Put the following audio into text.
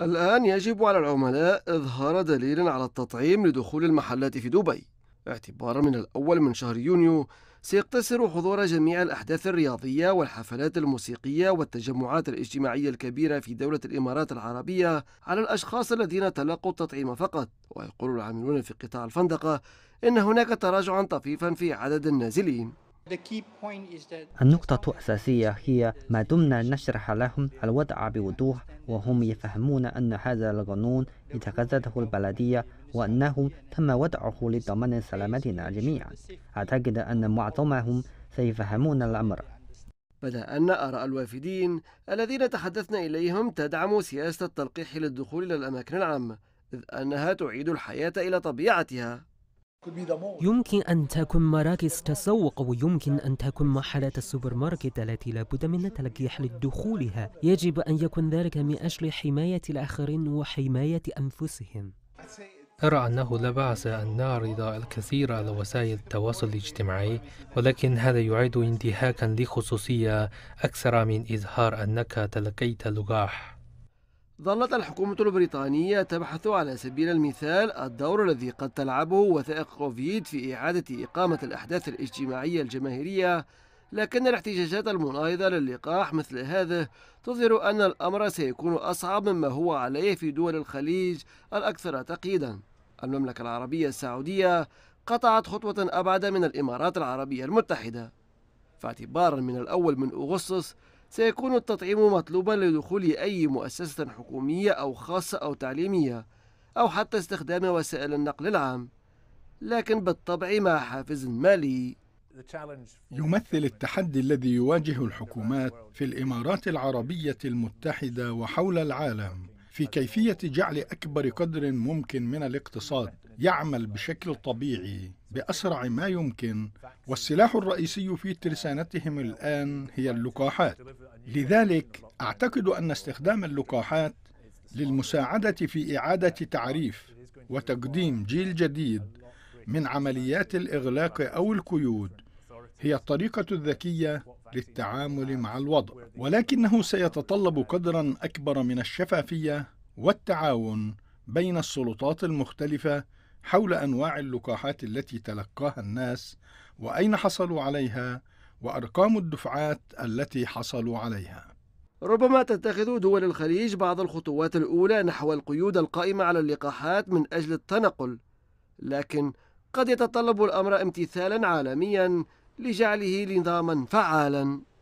الآن يجب على العملاء إظهار دليل على التطعيم لدخول المحلات في دبي اعتبارا من الأول من شهر يونيو سيقتصر حضور جميع الأحداث الرياضية والحفلات الموسيقية والتجمعات الاجتماعية الكبيرة في دولة الإمارات العربية على الأشخاص الذين تلقوا التطعيم فقط ويقول العاملون في قطاع الفندقة إن هناك تراجعا طفيفا في عدد النازلين النقطة الأساسية هي ما دمنا نشرح لهم الوضع بوضوح وهم يفهمون أن هذا القانون اتخذته البلدية وأنه تم وضعه لضمان سلامتنا جميعا أعتقد أن معظمهم سيفهمون الأمر بدأ أن آراء الوافدين الذين تحدثنا إليهم تدعم سياسة التلقيح للدخول إلى الأماكن العامة إذ أنها تعيد الحياة إلى طبيعتها يمكن أن تكون مراكز تسوق ويمكن أن تكون محلات السوبر ماركت التي لا بد من التلقيح لدخولها يجب أن يكون ذلك من أجل حماية الآخرين وحماية أنفسهم أرى أنه لا بأس أن نعرض الكثير على وسائل التواصل الاجتماعي ولكن هذا يعد انتهاكا لخصوصية أكثر من إظهار أنك تلقيت لقاح ظلت الحكومة البريطانية تبحث على سبيل المثال الدور الذي قد تلعبه وثائق كوفيد في إعادة إقامة الأحداث الاجتماعية الجماهيرية لكن الاحتجاجات المناهضة للقاح مثل هذه تظهر أن الأمر سيكون أصعب مما هو عليه في دول الخليج الأكثر تقييدا المملكة العربية السعودية قطعت خطوة أبعد من الإمارات العربية المتحدة فاعتبارا من الأول من أغسطس سيكون التطعيم مطلوبا لدخول أي مؤسسة حكومية أو خاصة أو تعليمية أو حتى استخدام وسائل النقل العام لكن بالطبع مع حافز مالي يمثل التحدي الذي يواجه الحكومات في الامارات العربيه المتحده وحول العالم في كيفيه جعل اكبر قدر ممكن من الاقتصاد يعمل بشكل طبيعي بأسرع ما يمكن والسلاح الرئيسي في ترسانتهم الآن هي اللقاحات لذلك أعتقد أن استخدام اللقاحات للمساعدة في إعادة تعريف وتقديم جيل جديد من عمليات الإغلاق أو القيود هي الطريقة الذكية للتعامل مع الوضع ولكنه سيتطلب قدرا أكبر من الشفافية والتعاون بين السلطات المختلفة حول انواع اللقاحات التي تلقاها الناس واين حصلوا عليها وارقام الدفعات التي حصلوا عليها ربما تتخذ دول الخليج بعض الخطوات الاولى نحو القيود القائمه على اللقاحات من اجل التنقل لكن قد يتطلب الامر امتثالا عالميا لجعله نظاما فعالا